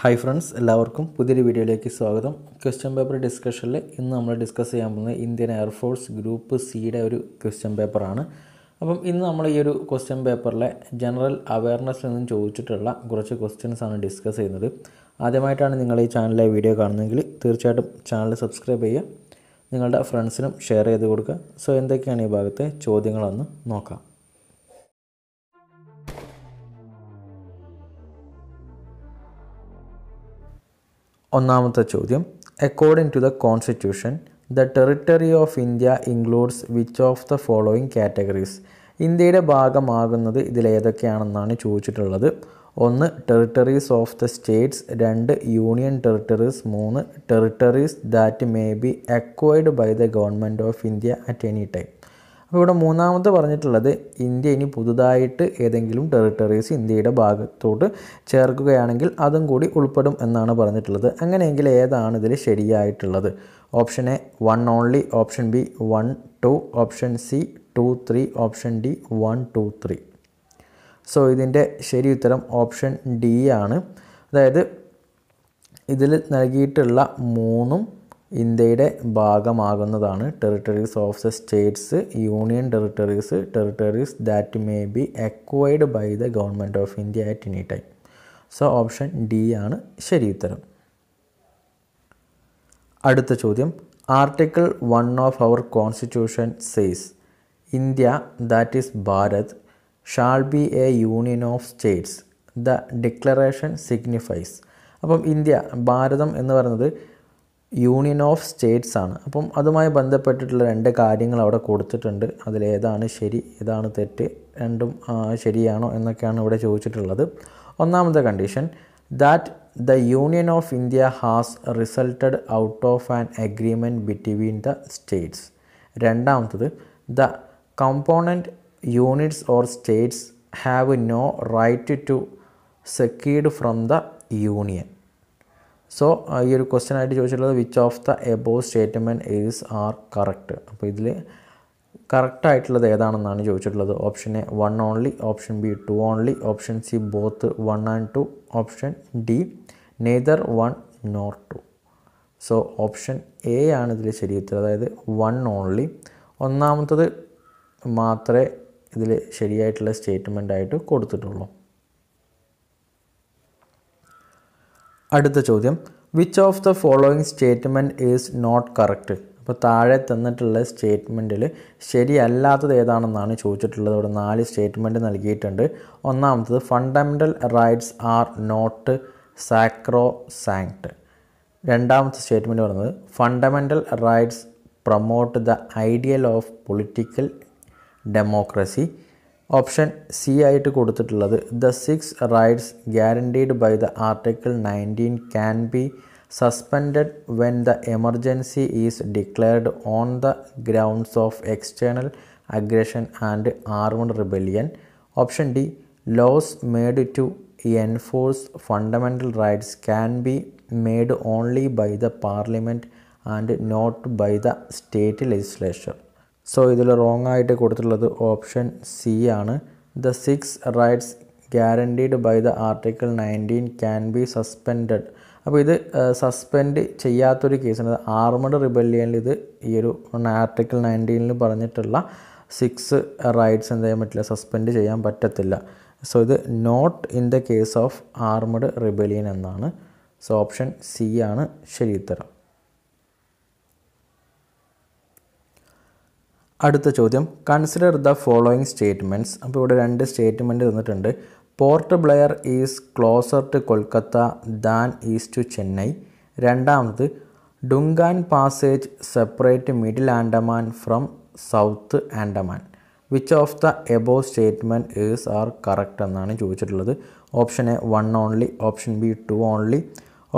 Hi friends എല്ലാവർക്കും പുതിയൊരു വീഡിയോയിലേക്ക് സ്വാഗതം ക്വസ്റ്റ്യൻ പേപ്പർ ഡിസ്കഷനിൽ ഇന്ന് നമ്മൾ ഡിസ്കസ് ചെയ്യാൻ പോകുന്നത് ഇന്ത്യൻ എയർഫോഴ്സ് ഗ്രൂപ്പ് സിയുടെ ഒരു ക്വസ്റ്റ്യൻ പേപ്പറാണ് അപ്പം ഇന്ന് നമ്മൾ ഈ ഒരു ക്വസ്റ്റ്യൻ പേപ്പറിലെ ജനറൽ അവയർനെസ് നിന്നും ചോദിച്ചിട്ടുള്ള കുറച്ച് ക്വസ്റ്റ്യൻസ് ആണ് ഡിസ്കസ് ചെയ്യുന്നത് ആദ്യമായിട്ടാണ് നിങ്ങൾ ഈ ചാനലിലെ വീഡിയോ കാണുന്നതെങ്കിൽ തീർച്ചയായിട്ടും ചാനൽ സബ്സ്ക്രൈബ് ചെയ്യുക നിങ്ങളുടെ ഫ്രണ്ട്സിനും ഷെയർ ചെയ്ത് കൊടുക്കുക സോ എന്തൊക്കെയാണ് ഈ ഭാഗത്തെ ചോദ്യങ്ങളൊന്ന് നോക്കാം ഒന്നാമത്തെ ചോദ്യം according to the constitution the territory of India includes which of the following categories ഇന്ത്യയുടെ ഭാഗമാകുന്നത് ഇതിലേതൊക്കെയാണെന്നാണ് ചോദിച്ചിട്ടുള്ളത് ഒന്ന് ടെറിട്ടറീസ് ഓഫ് ദ സ്റ്റേറ്റ്സ് രണ്ട് യൂണിയൻ ടെറിട്ടറീസ് മൂന്ന് territories that may be acquired by the government of India at any time അപ്പോൾ ഇവിടെ മൂന്നാമത് പറഞ്ഞിട്ടുള്ളത് ഇന്ത്യ ഇനി പുതുതായിട്ട് ഏതെങ്കിലും ടെറിട്ടറീസ് ഇന്ത്യയുടെ ഭാഗത്തോട്ട് ചേർക്കുകയാണെങ്കിൽ അതും കൂടി ഉൾപ്പെടും എന്നാണ് പറഞ്ഞിട്ടുള്ളത് അങ്ങനെയെങ്കിൽ ഏതാണ് ഇതിൽ ശരിയായിട്ടുള്ളത് option A one only option B one two option C two three option D one two three so ഇതിൻ്റെ ശരി ഉത്തരം ഓപ്ഷൻ ഡി ആണ് അതായത് ഇതിൽ നൽകിയിട്ടുള്ള മൂന്നും ഇന്ത്യയുടെ ഭാഗമാകുന്നതാണ് territories of the states union territories territories that may be acquired by the government of India at any time so option D ആണ് ശരി ഉത്തരം അടുത്ത ചോദ്യം article one of our constitution says India that is Bharat shall be a union of states the declaration signifies അപ്പം India Bharatam എന്ന് പറയുന്നത് union of States ആണ് അപ്പം അതുമായി ബന്ധപ്പെട്ടിട്ടുള്ള രണ്ട് കാര്യങ്ങൾ അവിടെ കൊടുത്തിട്ടുണ്ട് അതിലേതാണ് ശരി ഏതാണ് തെറ്റ് രണ്ടും ശരിയാണോ എന്നൊക്കെയാണ് ഇവിടെ ചോദിച്ചിട്ടുള്ളത് ഒന്നാമത്തെ condition that the union of India has resulted out of an agreement between the states രണ്ടാമത്തത് the component units or states have no right to secured from the union so ഈ ഒരു ക്വസ്റ്റ്യൻ ആയിട്ട് ചോദിച്ചിട്ടുള്ളത് which of the above statement is are correct അപ്പോൾ ഇതിൽ correct ആയിട്ടുള്ളത് ഏതാണെന്നാണ് ചോദിച്ചിട്ടുള്ളത് option A one only option B two only option C both one and two option D neither one nor two so option A ആണ് ഇതിൽ ശരി ഉത്തരം അതായത് വൺ ഓൺലി ഒന്നാമത്തത് മാത്രമേ ഇതിൽ ശരിയായിട്ടുള്ള സ്റ്റേറ്റ്മെൻ്റ് ആയിട്ട് കൊടുത്തിട്ടുള്ളൂ അടുത്ത ചോദ്യം which of the following statement is not correct അപ്പോൾ താഴെ തന്നിട്ടുള്ള സ്റ്റേറ്റ്മെൻറ്റിൽ ശരിയല്ലാത്തത് ഏതാണെന്നാണ് ചോദിച്ചിട്ടുള്ളത് ഇവിടെ നാല് സ്റ്റേറ്റ്മെൻറ്റ് നൽകിയിട്ടുണ്ട് ഒന്നാമത്തത് fundamental rights are not sacrosanct രണ്ടാമത്തെ സ്റ്റേറ്റ്മെൻറ്റ് പറയുന്നത് fundamental rights promote the ideal of political democracy option C ആയിട്ട് കൊടുത്തിട്ടുള്ളത് the six rights guaranteed by the article nineteen can be suspended when the emergency is declared on the grounds of external aggression and armed rebellion option D laws made to enforce fundamental rights can be made only by the parliament and not by the state ലെജിസ്ലേഷർ so ഇതിൽ wrong ആയിട്ട് കൊടുത്തിട്ടുള്ളത് option C ആണ് the six rights guaranteed by the article nineteen can be suspended അപ്പോൾ ഇത് suspend ചെയ്യാത്തൊരു കേസാണ് armed റിബല്യനിൽ ഇത് ഈ ഒരു ആർട്ടിക്കിൾ നയൻറ്റീനിൽ പറഞ്ഞിട്ടുള്ള സിക്സ് റൈറ്റ്സ് എന്ത് ചെയ്യാൻ പറ്റില്ല സസ്പെൻഡ് ചെയ്യാൻ പറ്റത്തില്ല സോ ഇത് not in the case of armed rebellion എന്നാണ് സോ ഓപ്ഷൻ സി ആണ് ശരി ഉത്തരം അടുത്ത ചോദ്യം കൺസിഡർ ദ ഫോളോയിങ് സ്റ്റേറ്റ്മെൻറ്റ്സ് അപ്പോൾ ഇവിടെ രണ്ട് സ്റ്റേറ്റ്മെൻറ്റ് തന്നിട്ടുണ്ട് Port Blair is closer to Kolkata than is to Chennai രണ്ടാമത് Duncan passage separate middle Andaman from south Andaman which of the above statement is are correct എന്നാണ് ചോദിച്ചിട്ടുള്ളത് option A one only option B two only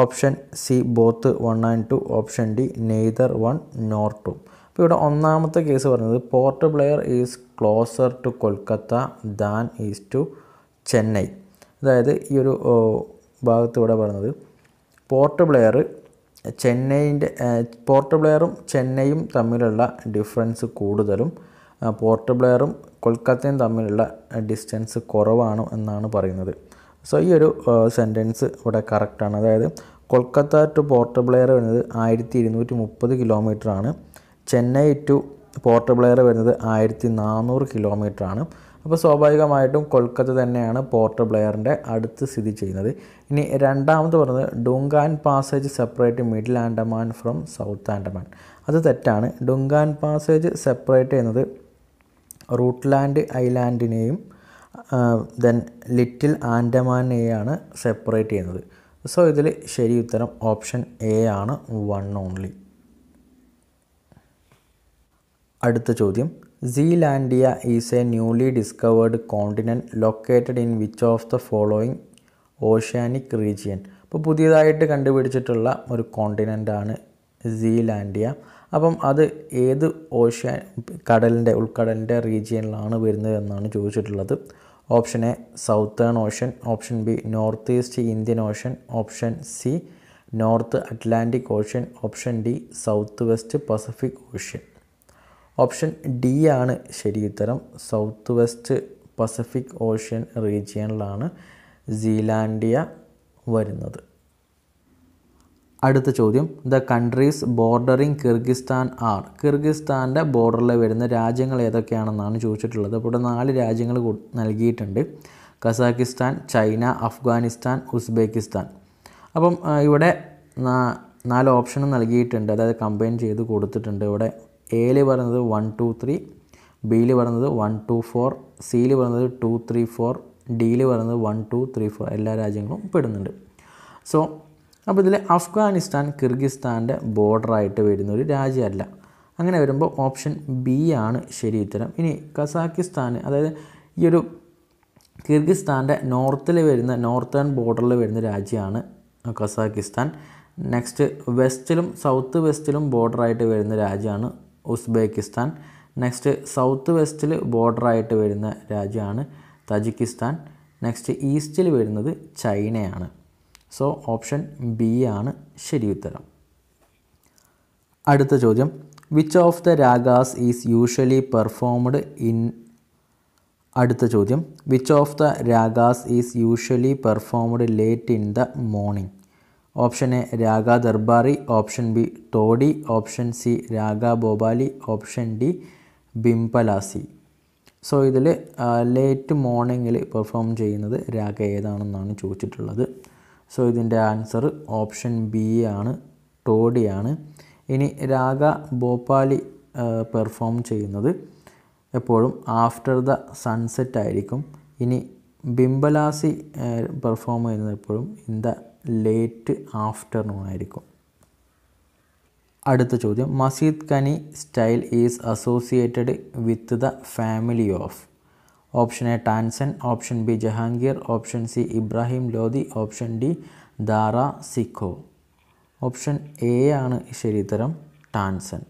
option C both one and two option D neither one nor two അപ്പോൾ ഇവിടെ ഒന്നാമത്തെ case പറയുന്നത് Port Blair is closer to Kolkata than is to Chennai അതായത് ഈ ഒരു ഭാഗത്തൂടെ പറയുന്നത് പോർട്ട് ബ്ലെയർ ചെന്നൈൻ്റെ പോർട്ട് ബ്ലെയറും ചെന്നൈയും തമ്മിലുള്ള ഡിഫറൻസ് കൂടുതലും പോർട്ട് ബ്ലെയറും കൊൽക്കത്തയും തമ്മിലുള്ള ഡിസ്റ്റൻസ് കുറവാണ് എന്നാണ് പറയുന്നത് സോ ഈ ഒരു സെൻറ്റൻസ് ഇവിടെ കറക്റ്റാണ് അതായത് കൊൽക്കത്ത ടു പോർട്ട് ബ്ലെയർ വരുന്നത് ആയിരത്തി ഇരുന്നൂറ്റി മുപ്പത് കിലോമീറ്ററാണ് ചെന്നൈ ടു പോർട്ട് ബ്ലെയർ വരുന്നത് ആയിരത്തി നാനൂറ് കിലോമീറ്റർ ആണ് അപ്പോൾ സ്വാഭാവികമായിട്ടും കൊൽക്കത്ത തന്നെയാണ് പോർട്ട് ബ്ലെയറിൻ്റെ അടുത്ത് സ്ഥിതി ചെയ്യുന്നത് ഇനി രണ്ടാമത് പറഞ്ഞത് Duncan passage separate middle Andaman from south Andaman അത് തെറ്റാണ് ഡുങ്കാൻ പാസേജ് സെപ്പറേറ്റ് ചെയ്യുന്നത് റൂട്ട്ലാൻഡ് ഐലാൻഡിനെയും ദെൻ ലിറ്റിൽ ആൻഡമാനെയാണ് സെപ്പറേറ്റ് ചെയ്യുന്നത് സോ ഇതിൽ ശരി ഉത്തരം ഓപ്ഷൻ എ ആണ് വൺ ഓൺലി അടുത്ത ചോദ്യം Zealandia is a newly discovered continent located in which of the following oceanic region അപ്പോൾ പുതിയതായിട്ട് കണ്ടുപിടിച്ചിട്ടുള്ള ഒരു കോണ്ടിനെൻ്റാണ് സീലാൻഡിയ അപ്പം അത് ഏത് ഓഷ്യ കടലിൻ്റെ ഉൾക്കടലിൻ്റെ റീജിയനിലാണ് വരുന്നത് എന്നാണ് ചോദിച്ചിട്ടുള്ളത് option A southern ocean option B north east Indian ocean option C north Atlantic ocean option D south west Pacific ocean option D ആണ് ശരി ഉത്തരം സൗത്ത് വെസ്റ്റ് പസഫിക് ഓഷ്യൻ റീജിയനിലാണ് സീലാൻഡിയ വരുന്നത് അടുത്ത ചോദ്യം the countries bordering Kyrgyzstan are കിർഗിസ്ഥാൻ്റെ ബോർഡറിൽ വരുന്ന രാജ്യങ്ങൾ ഏതൊക്കെയാണെന്നാണ് ചോദിച്ചിട്ടുള്ളത് അപ്പോൾ ഇവിടെ നാല് രാജ്യങ്ങൾ നൽകിയിട്ടുണ്ട് കസാക്കിസ്ഥാൻ ചൈന അഫ്ഗാനിസ്ഥാൻ ഉസ്ബെക്കിസ്ഥാൻ അപ്പം ഇവിടെ നാല് ഓപ്ഷനും നൽകിയിട്ടുണ്ട് അതായത് കമ്പൈൻ ചെയ്ത് കൊടുത്തിട്ടുണ്ട് ഇവിടെ എയില് പറയുന്നത് വൺ ടു ത്രീ ബിയിൽ പറയുന്നത് വൺ ടു ഫോർ സിയിൽ പറയുന്നത് ടു ത്രീ ഫോർ ഡിയിൽ പറയുന്നത് വൺ ടു ത്രീ ഫോർ എല്ലാ രാജ്യങ്ങളും പെടുന്നുണ്ട് സോ അപ്പോൾ ഇതിൽ അഫ്ഗാനിസ്ഥാൻ കിർഗിസ്ഥാൻ്റെ ബോർഡറായിട്ട് വരുന്ന ഒരു രാജ്യമല്ല അങ്ങനെ വരുമ്പോൾ ഓപ്ഷൻ ബി ആണ് ശരി ഉത്തരം ഇനി കസാക്കിസ്ഥാൻ അതായത് ഈ ഒരു കിർഗിസ്ഥാൻ്റെ നോർത്തിൽ വരുന്ന നോർത്തേൺ ബോർഡറിൽ വരുന്ന രാജ്യമാണ് കസാക്കിസ്ഥാൻ നെക്സ്റ്റ് വെസ്റ്റിലും സൗത്ത് വെസ്റ്റിലും ബോർഡറായിട്ട് വരുന്ന രാജ്യമാണ് ഉസ്ബെക്കിസ്ഥാൻ നെക്സ്റ്റ് സൗത്ത് വെസ്റ്റിൽ ബോർഡറായിട്ട് വരുന്ന രാജ്യമാണ് തജിക്കിസ്ഥാൻ നെക്സ്റ്റ് ഈസ്റ്റിൽ വരുന്നത് ചൈനയാണ് സോ ഓപ്ഷൻ ബി ആണ് ശരി ഉത്തരം അടുത്ത ചോദ്യം which of the ragas is usually performed in അടുത്ത ചോദ്യം which of the ragas is usually performed late in the morning option A raga Darbari option B Todi option C raga Bhopali option D Bhimpalasi so ഇതിൽ ലേറ്റ് മോർണിംഗിൽ പെർഫോം ചെയ്യുന്നത് രാഗ ഏതാണെന്നാണ് ചോദിച്ചിട്ടുള്ളത് സോ ഇതിൻ്റെ ആൻസർ ഓപ്ഷൻ ബി ആണ് ടോഡിയാണ് ഇനി രാഗ ഭോപ്പാലി perform ചെയ്യുന്നത് എപ്പോഴും ആഫ്റ്റർ ദ സൺസെറ്റ് ആയിരിക്കും ഇനി ബിംബലാസി പെർഫോം ചെയ്യുന്നത് എപ്പോഴും ഇൻ ദ ലേറ്റ് ആഫ്റ്റർനൂൺ ആയിരിക്കും അടുത്ത ചോദ്യം Masid Khani style is associated with the family of option A Tansen option B Jahangir option C Ibrahim Lodi option D Dara Shikoh option A ആണ് ശരിത്തരം ടാൻസൻ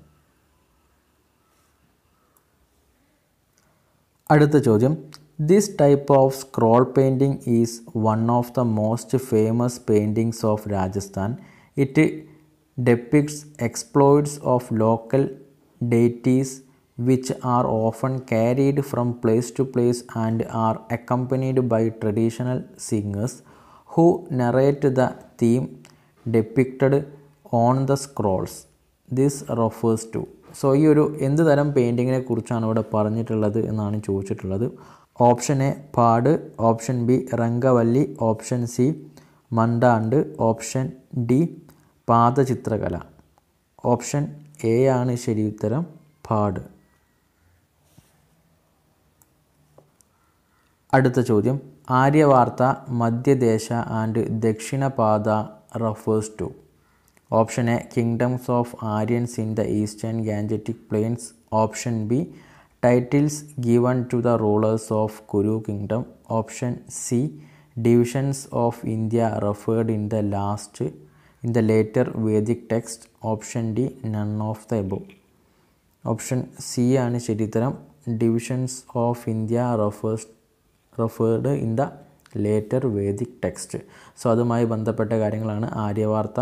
അടുത്ത ചോദ്യം This type of scroll painting is one of the most famous paintings of Rajasthan. It depicts exploits of local deities which are often carried from place to place and are accompanied by traditional singers who narrate the theme depicted on the scrolls. This refers to so ഈ ഒരു എന്ത് തരം പെയിൻറ്റിങ്ങിനെ കുറിച്ചാണ് ഇവിടെ പറഞ്ഞിട്ടുള്ളത് എന്നാണ് ചോദിച്ചിട്ടുള്ളത് option A Pat option B Rangavalli option C Mandana option D Padachitrakala option A ആണ് ശരി ഉത്തരം പാട് അടുത്ത ചോദ്യം Aryavarta Madhyadesha and Dakshinapatha refers to option A kingdoms of Aryans in the eastern Gangetic plains option B titles given to the rulers of Kuru kingdom option C divisions of India referred in the last in the later Vedic text option D none of the above option C ആണ് ശരിത്തരം divisions of India refers referred in the later Vedic text so അതുമായി ബന്ധപ്പെട്ട കാര്യങ്ങളാണ് ആര്യവാർത്ത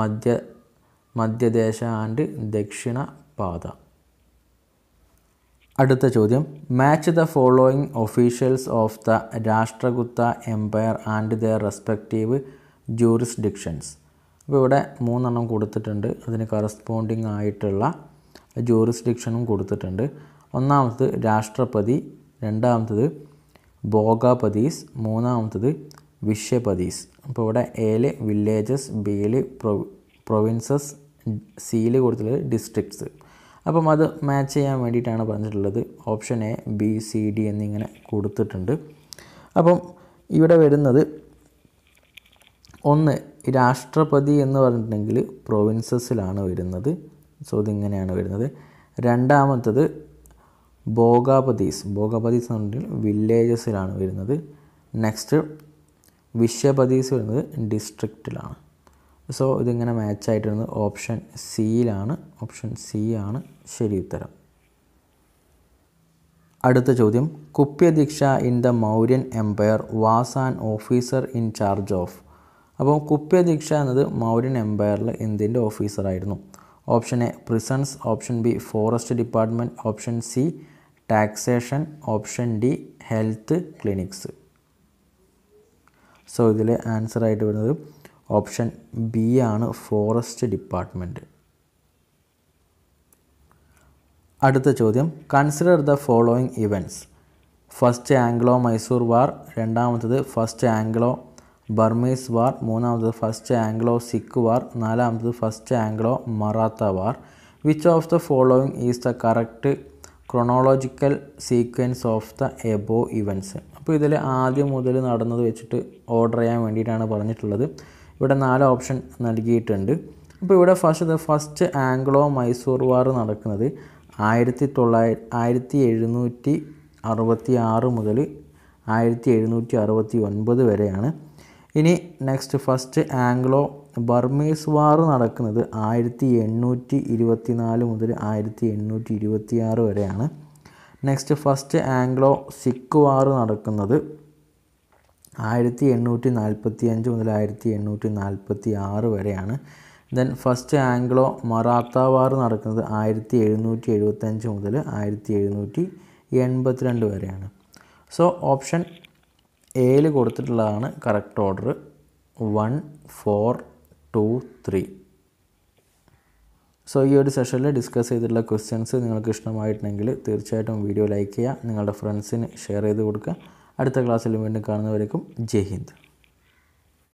മധ്യ മധ്യദേശ and ദക്ഷിണ പാത അടുത്ത ചോദ്യം match the following officials of the Rashtrakuta empire and their respective jurisdictions അപ്പോൾ ഇവിടെ മൂന്നെണ്ണം കൊടുത്തിട്ടുണ്ട് അതിന് കറസ്പോണ്ടിങ് ആയിട്ടുള്ള ജൂറിസ്ഡിക്ഷനും കൊടുത്തിട്ടുണ്ട് ഒന്നാമത്തത് രാഷ്ട്രപതി രണ്ടാമത്തത് ഭോഗാപതീസ് മൂന്നാമത്തത് വിഷ്യപതീസ് അപ്പോൾ ഇവിടെ എയില് വില്ലേജസ് ബിയില് പ്രൊവിൻസസ് സിയിൽ കൊടുത്തിട്ടുള്ളത് ഡിസ്ട്രിക്ട്സ് അപ്പം അത് മാച്ച് ചെയ്യാൻ വേണ്ടിയിട്ടാണ് പറഞ്ഞിട്ടുള്ളത് option A B C D എന്നിങ്ങനെ കൊടുത്തിട്ടുണ്ട് അപ്പം ഇവിടെ വരുന്നത് ഒന്ന് രാഷ്ട്രപതി എന്ന് പറഞ്ഞിട്ടുണ്ടെങ്കിൽ പ്രൊവിൻസസിലാണ് വരുന്നത് സോ ഇതിങ്ങനെയാണ് വരുന്നത് രണ്ടാമത്തത് ബോഗാപതീസ് ഭോഗാപതീസ് എന്ന് പറഞ്ഞിട്ടുണ്ടെങ്കിൽ വില്ലേജസിലാണ് വരുന്നത് നെക്സ്റ്റ് വിശ്വപതീസ് വരുന്നത് ഡിസ്ട്രിക്റ്റിലാണ് സോ ഇതിങ്ങനെ മാച്ചായിട്ട് വരുന്നത് ഓപ്ഷൻ സിയിലാണ് ഓപ്ഷൻ സി ആണ് ശരി ഉത്തരം അടുത്ത ചോദ്യം Kupyadhyaksha in the Mauryan empire was an officer in charge of അപ്പോൾ കുപ്യദീക്ഷ എന്നത് മൗര്യൻ എംപയറിൽ ഇന്ത്യൻ്റെ ഓഫീസറായിരുന്നു option A prisons option B forest department option C taxation option D health clinics so ഇതിൽ ആൻസർ ആയിട്ട് വരുന്നത് ഓപ്ഷൻ ബി ആണ് ഫോറസ്റ്റ് ഡിപ്പാർട്ട്മെൻറ്റ് അടുത്ത ചോദ്യം consider the following events first Anglo Mysore war രണ്ടാമത്തത് ഫസ്റ്റ് ആംഗ്ലോ ബർമീസ് വാർ മൂന്നാമത്തത് ഫസ്റ്റ് ആംഗ്ലോ സിഖ് വാർ നാലാമത്തത് first Anglo Maratha war which of the following is the correct chronological sequence of the above events അപ്പോൾ ഇതിൽ ആദ്യം മുതൽ നടന്നത് വെച്ചിട്ട് ഓർഡർ ചെയ്യാൻ വേണ്ടിയിട്ടാണ് പറഞ്ഞിട്ടുള്ളത് ഇവിടെ നാല് ഓപ്ഷൻ നൽകിയിട്ടുണ്ട് അപ്പോൾ ഇവിടെ first first Anglo Mysore war നടക്കുന്നത് ആയിരത്തി തൊള്ളായിരത്തി ആയിരത്തി എഴുന്നൂറ്റി അറുപത്തി ആറ് മുതൽ ആയിരത്തി എഴുന്നൂറ്റി അറുപത്തി ഒൻപത് വരെയാണ് ഇനി next first Anglo Burmese war നടക്കുന്നത് ആയിരത്തി എണ്ണൂറ്റി ഇരുപത്തി നാല് മുതൽ ആയിരത്തി എണ്ണൂറ്റി ഇരുപത്തി ആറ് വരെയാണ് next first Anglo Sikh war നടക്കുന്നത് ആയിരത്തി എണ്ണൂറ്റി നാൽപ്പത്തി അഞ്ച് മുതൽ ആയിരത്തി എണ്ണൂറ്റി നാൽപ്പത്തി ആറ് വരെയാണ് then first Anglo Maratha war നടക്കുന്നത് ആയിരത്തി എഴുന്നൂറ്റി എഴുപത്തഞ്ച് മുതൽ ആയിരത്തി എഴുന്നൂറ്റി എൺപത്തിരണ്ട് വരെയാണ് സോ ഓപ്ഷൻ എയിൽ കൊടുത്തിട്ടുള്ളതാണ് correct order one four two three so ഈ ഒരു സെഷനിൽ ഡിസ്കസ് ചെയ്തിട്ടുള്ള ക്വസ്റ്റ്യൻസ് നിങ്ങൾക്ക് ഇഷ്ടമായിട്ടുണ്ടെങ്കിൽ തീർച്ചയായിട്ടും വീഡിയോ ലൈക്ക് ചെയ്യുക നിങ്ങളുടെ ഫ്രണ്ട്സിന് ഷെയർ ചെയ്ത് കൊടുക്കുക അടുത്ത ക്ലാസ്സിൽ വീണ്ടും കാണുന്നവരേക്കും ജയ് ഹിന്ദ്